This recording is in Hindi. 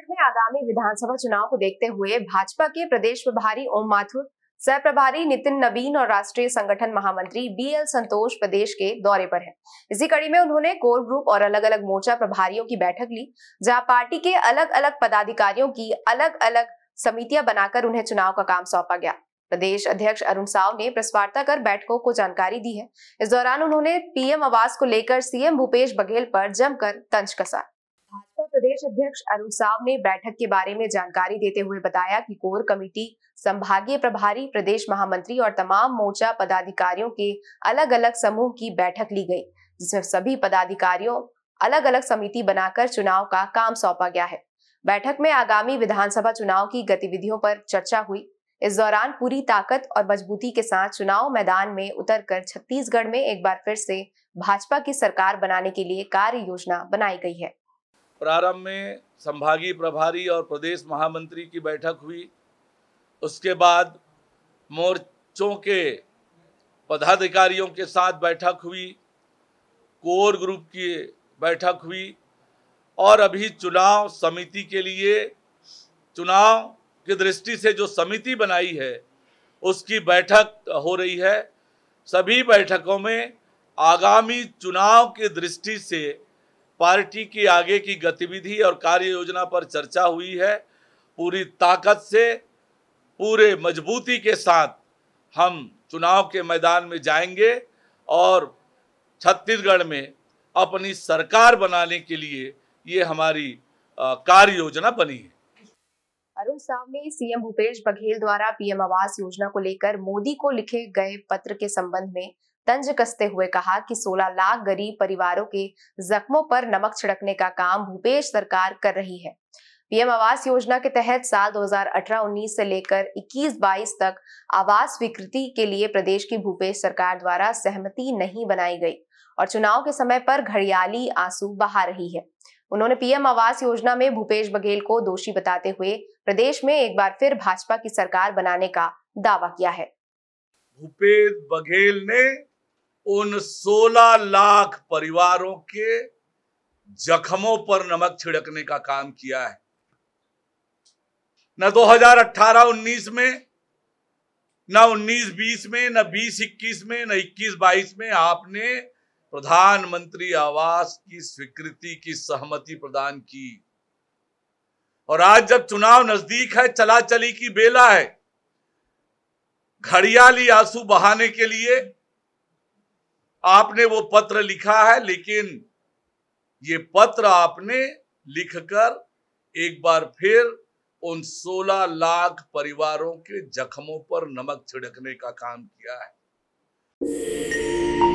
छत्तीसगढ़ में आगामी विधानसभा चुनाव को देखते हुए भाजपा के प्रदेश प्रभारी ओम माथुर सह प्रभारी नितिन नवीन और राष्ट्रीय संगठन महामंत्री बी एल संतोष प्रदेश के दौरे पर हैं। इसी कड़ी में उन्होंने कोर ग्रुप और अलग अलग मोर्चा प्रभारियों की बैठक ली जहां पार्टी के अलग अलग पदाधिकारियों की अलग अलग समितियां बनाकर उन्हें चुनाव का काम सौंपा गया प्रदेश अध्यक्ष अरुण साव ने प्रेस वार्ता कर बैठकों को जानकारी दी है इस दौरान उन्होंने पीएम आवास को लेकर सीएम भूपेश बघेल पर जमकर तंज कसा प्रदेश अध्यक्ष अरुण साव ने बैठक के बारे में जानकारी देते हुए बताया कि कोर कमेटी संभागीय प्रभारी प्रदेश महामंत्री और तमाम मोर्चा पदाधिकारियों के अलग अलग समूह की बैठक ली गई जिसमें सभी पदाधिकारियों अलग अलग समिति बनाकर चुनाव का काम सौंपा गया है बैठक में आगामी विधानसभा चुनाव की गतिविधियों पर चर्चा हुई इस दौरान पूरी ताकत और मजबूती के साथ चुनाव मैदान में उतरकर छत्तीसगढ़ में एक बार फिर से भाजपा की सरकार बनाने के लिए कार्य योजना बनाई गई है प्रारंभ में संभागीय प्रभारी और प्रदेश महामंत्री की बैठक हुई उसके बाद मोर्चों के पदाधिकारियों के साथ बैठक हुई कोर ग्रुप की बैठक हुई और अभी चुनाव समिति के लिए चुनाव की दृष्टि से जो समिति बनाई है उसकी बैठक हो रही है सभी बैठकों में आगामी चुनाव की दृष्टि से पार्टी की आगे की गतिविधि और कार्य योजना पर चर्चा हुई है पूरी ताकत से पूरे मजबूती के साथ हम चुनाव के मैदान में जाएंगे और छत्तीसगढ़ में अपनी सरकार बनाने के लिए ये हमारी कार्य योजना बनी है अरुण साहब ने सीएम भूपेश बघेल द्वारा पीएम आवास योजना को लेकर मोदी को लिखे गए पत्र के संबंध में तंज कसते हुए कहा कि 16 लाख गरीब परिवारों के जख्मों पर नमक छिड़कने का काम भूपेश सरकार कर रही है पीएम आवास योजना के तहत साल 2018-19 से लेकर 21-22 तक आवास स्वीकृति के लिए प्रदेश की भूपेश सरकार द्वारा सहमति नहीं बनाई गई और चुनाव के समय पर घड़ियाली आंसू बहा रही है उन्होंने पीएम आवास योजना में भूपेश बघेल को दोषी बताते हुए प्रदेश में एक बार फिर भाजपा की सरकार बनाने का दावा किया है भूपेश बघेल ने उन 16 लाख परिवारों के जख्मों पर नमक छिड़कने का काम किया है न 2018-19 में न 19-20 में न 20-21 में न 21-22 में आपने प्रधानमंत्री आवास की स्वीकृति की सहमति प्रदान की और आज जब चुनाव नजदीक है चला चली की बेला है घड़ियाली आंसू बहाने के लिए आपने वो पत्र लिखा है लेकिन ये पत्र आपने लिखकर एक बार फिर उन 16 लाख परिवारों के जख्मों पर नमक छिड़कने का काम किया है